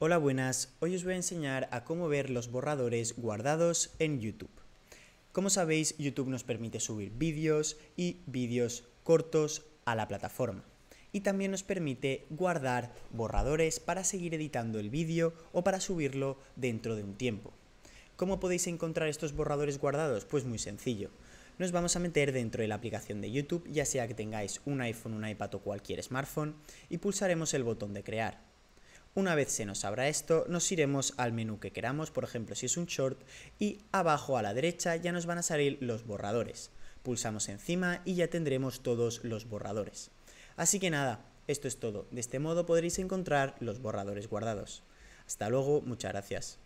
Hola buenas, hoy os voy a enseñar a cómo ver los borradores guardados en YouTube. Como sabéis, YouTube nos permite subir vídeos y vídeos cortos a la plataforma. Y también nos permite guardar borradores para seguir editando el vídeo o para subirlo dentro de un tiempo. ¿Cómo podéis encontrar estos borradores guardados? Pues muy sencillo nos vamos a meter dentro de la aplicación de YouTube, ya sea que tengáis un iPhone, un iPad o cualquier smartphone, y pulsaremos el botón de crear. Una vez se nos abra esto, nos iremos al menú que queramos, por ejemplo si es un short, y abajo a la derecha ya nos van a salir los borradores. Pulsamos encima y ya tendremos todos los borradores. Así que nada, esto es todo. De este modo podréis encontrar los borradores guardados. Hasta luego, muchas gracias.